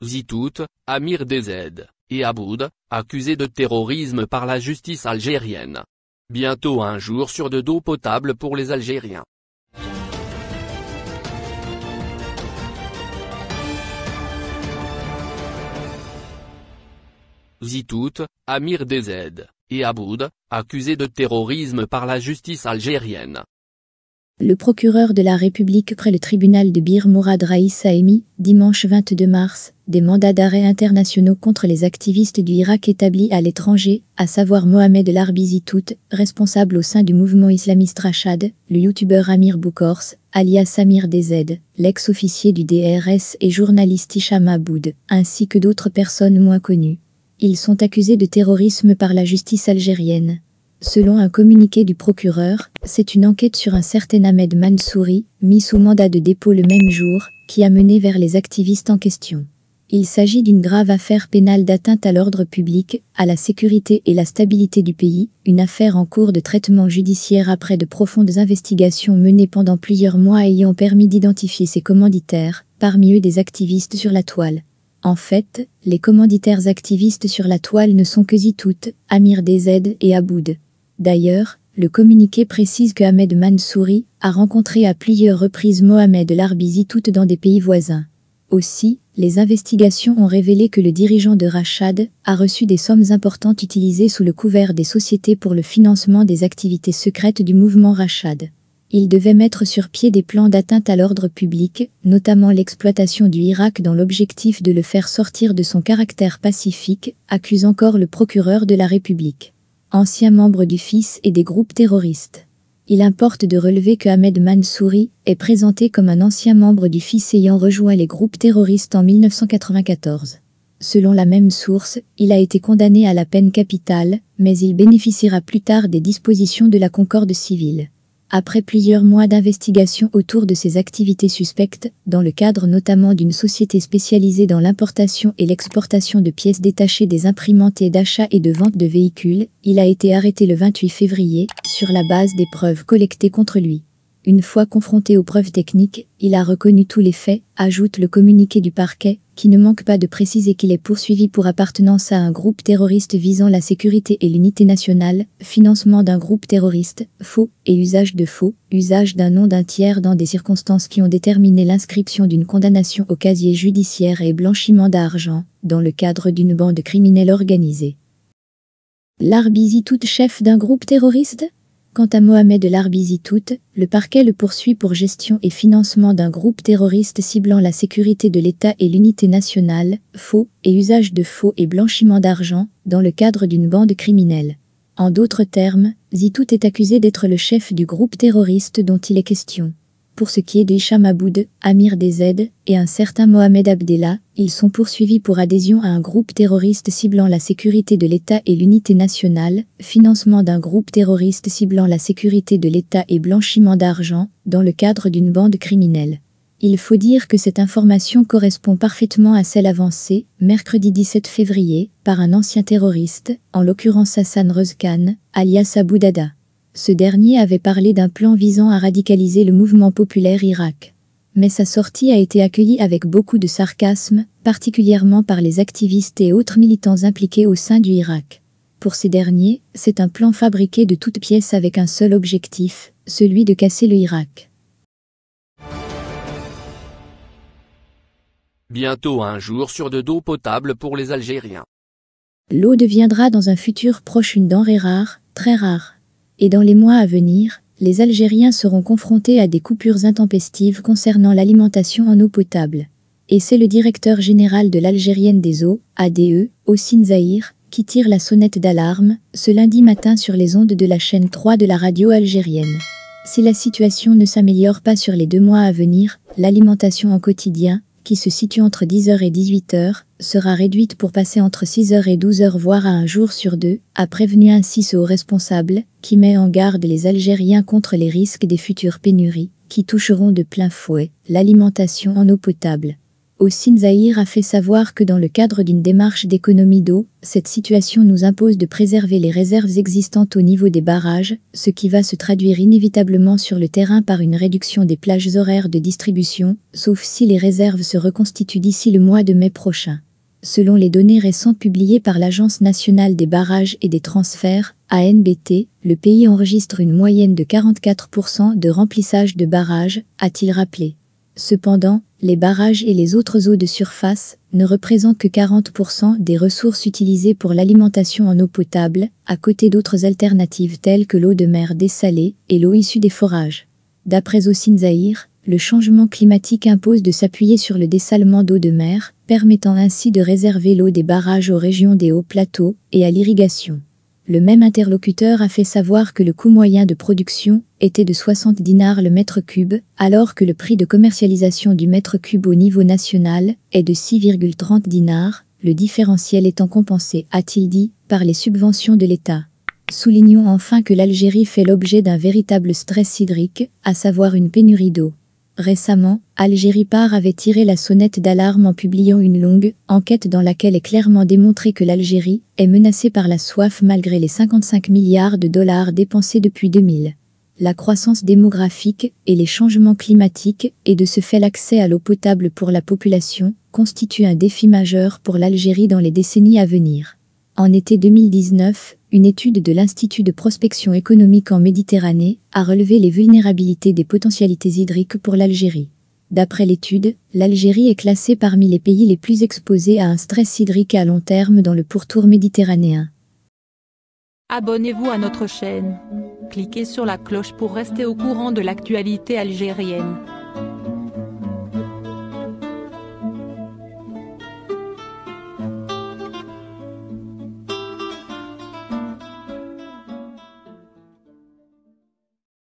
Zitout, Amir DZ, et Aboud, accusés de terrorisme par la justice algérienne. Bientôt un jour sur de d'eau potable pour les Algériens. Zitout, Amir DZ, et Aboud, accusés de terrorisme par la justice algérienne. Le procureur de la République près le tribunal de Bir Mourad Raïs a émis, dimanche 22 mars, des mandats d'arrêt internationaux contre les activistes du Irak établis à l'étranger, à savoir Mohamed Larbizitout, responsable au sein du mouvement islamiste Rachad, le youtubeur Amir Boukors, alias Amir DZ, l'ex-officier du DRS et journaliste Isham Aboud, ainsi que d'autres personnes moins connues. Ils sont accusés de terrorisme par la justice algérienne. Selon un communiqué du procureur, c'est une enquête sur un certain Ahmed Mansouri, mis sous mandat de dépôt le même jour, qui a mené vers les activistes en question. Il s'agit d'une grave affaire pénale d'atteinte à l'ordre public, à la sécurité et la stabilité du pays, une affaire en cours de traitement judiciaire après de profondes investigations menées pendant plusieurs mois ayant permis d'identifier ses commanditaires, parmi eux des activistes sur la toile. En fait, les commanditaires activistes sur la toile ne sont que Zitout, Amir DZ et Aboud. D'ailleurs, le communiqué précise que Ahmed Mansouri a rencontré à plusieurs reprises Mohamed Larbizi toutes dans des pays voisins. Aussi, les investigations ont révélé que le dirigeant de Rachad a reçu des sommes importantes utilisées sous le couvert des sociétés pour le financement des activités secrètes du mouvement Rachad. Il devait mettre sur pied des plans d'atteinte à l'ordre public, notamment l'exploitation du Irak dans l'objectif de le faire sortir de son caractère pacifique, accuse encore le procureur de la République ancien membre du FIS et des groupes terroristes. Il importe de relever que Ahmed Mansouri est présenté comme un ancien membre du FIS ayant rejoint les groupes terroristes en 1994. Selon la même source, il a été condamné à la peine capitale, mais il bénéficiera plus tard des dispositions de la Concorde civile. Après plusieurs mois d'investigation autour de ses activités suspectes, dans le cadre notamment d'une société spécialisée dans l'importation et l'exportation de pièces détachées des imprimantes et d'achat et de vente de véhicules, il a été arrêté le 28 février, sur la base des preuves collectées contre lui. Une fois confronté aux preuves techniques, il a reconnu tous les faits, ajoute le communiqué du parquet, qui ne manque pas de préciser qu'il est poursuivi pour appartenance à un groupe terroriste visant la sécurité et l'unité nationale, financement d'un groupe terroriste, faux, et usage de faux, usage d'un nom d'un tiers dans des circonstances qui ont déterminé l'inscription d'une condamnation au casier judiciaire et blanchiment d'argent, dans le cadre d'une bande criminelle organisée. L'Arbizi toute chef d'un groupe terroriste Quant à Mohamed Zitout, le parquet le poursuit pour gestion et financement d'un groupe terroriste ciblant la sécurité de l'État et l'unité nationale, faux et usage de faux et blanchiment d'argent dans le cadre d'une bande criminelle. En d'autres termes, Zitout est accusé d'être le chef du groupe terroriste dont il est question. Pour ce qui est d'Hicham Aboud, Amir DZ et un certain Mohamed Abdella, ils sont poursuivis pour adhésion à un groupe terroriste ciblant la sécurité de l'État et l'unité nationale, financement d'un groupe terroriste ciblant la sécurité de l'État et blanchiment d'argent, dans le cadre d'une bande criminelle. Il faut dire que cette information correspond parfaitement à celle avancée, mercredi 17 février, par un ancien terroriste, en l'occurrence Hassan Rezkan, alias Abou Dada. Ce dernier avait parlé d'un plan visant à radicaliser le mouvement populaire irak. Mais sa sortie a été accueillie avec beaucoup de sarcasme, particulièrement par les activistes et autres militants impliqués au sein du Irak. Pour ces derniers, c'est un plan fabriqué de toutes pièces avec un seul objectif, celui de casser le Irak. Bientôt un jour sur de d'eau potable pour les Algériens. L'eau deviendra dans un futur proche une denrée rare, très rare. Et dans les mois à venir, les Algériens seront confrontés à des coupures intempestives concernant l'alimentation en eau potable. Et c'est le directeur général de l'Algérienne des eaux, ADE, Ossine Zahir, qui tire la sonnette d'alarme ce lundi matin sur les ondes de la chaîne 3 de la radio algérienne. Si la situation ne s'améliore pas sur les deux mois à venir, l'alimentation en quotidien, qui se situe entre 10h et 18h, sera réduite pour passer entre 6h et 12h voire à un jour sur deux, a prévenu ainsi ce haut responsable, qui met en garde les Algériens contre les risques des futures pénuries, qui toucheront de plein fouet l'alimentation en eau potable. Aussi Zahir a fait savoir que dans le cadre d'une démarche d'économie d'eau, cette situation nous impose de préserver les réserves existantes au niveau des barrages, ce qui va se traduire inévitablement sur le terrain par une réduction des plages horaires de distribution, sauf si les réserves se reconstituent d'ici le mois de mai prochain. Selon les données récentes publiées par l'Agence nationale des barrages et des transferts, ANBT, le pays enregistre une moyenne de 44% de remplissage de barrages, a-t-il rappelé. Cependant, les barrages et les autres eaux de surface ne représentent que 40% des ressources utilisées pour l'alimentation en eau potable, à côté d'autres alternatives telles que l'eau de mer dessalée et l'eau issue des forages. D'après Osinzahir, le changement climatique impose de s'appuyer sur le dessalement d'eau de mer, permettant ainsi de réserver l'eau des barrages aux régions des hauts plateaux et à l'irrigation le même interlocuteur a fait savoir que le coût moyen de production était de 60 dinars le mètre cube, alors que le prix de commercialisation du mètre cube au niveau national est de 6,30 dinars, le différentiel étant compensé, a-t-il dit, par les subventions de l'État. Soulignons enfin que l'Algérie fait l'objet d'un véritable stress hydrique, à savoir une pénurie d'eau. Récemment, Algérie Par avait tiré la sonnette d'alarme en publiant une longue enquête dans laquelle est clairement démontré que l'Algérie est menacée par la soif malgré les 55 milliards de dollars dépensés depuis 2000. La croissance démographique et les changements climatiques, et de ce fait l'accès à l'eau potable pour la population, constituent un défi majeur pour l'Algérie dans les décennies à venir. En été 2019, une étude de l'Institut de prospection économique en Méditerranée a relevé les vulnérabilités des potentialités hydriques pour l'Algérie. D'après l'étude, l'Algérie est classée parmi les pays les plus exposés à un stress hydrique à long terme dans le pourtour méditerranéen. Abonnez-vous à notre chaîne. Cliquez sur la cloche pour rester au courant de l'actualité algérienne.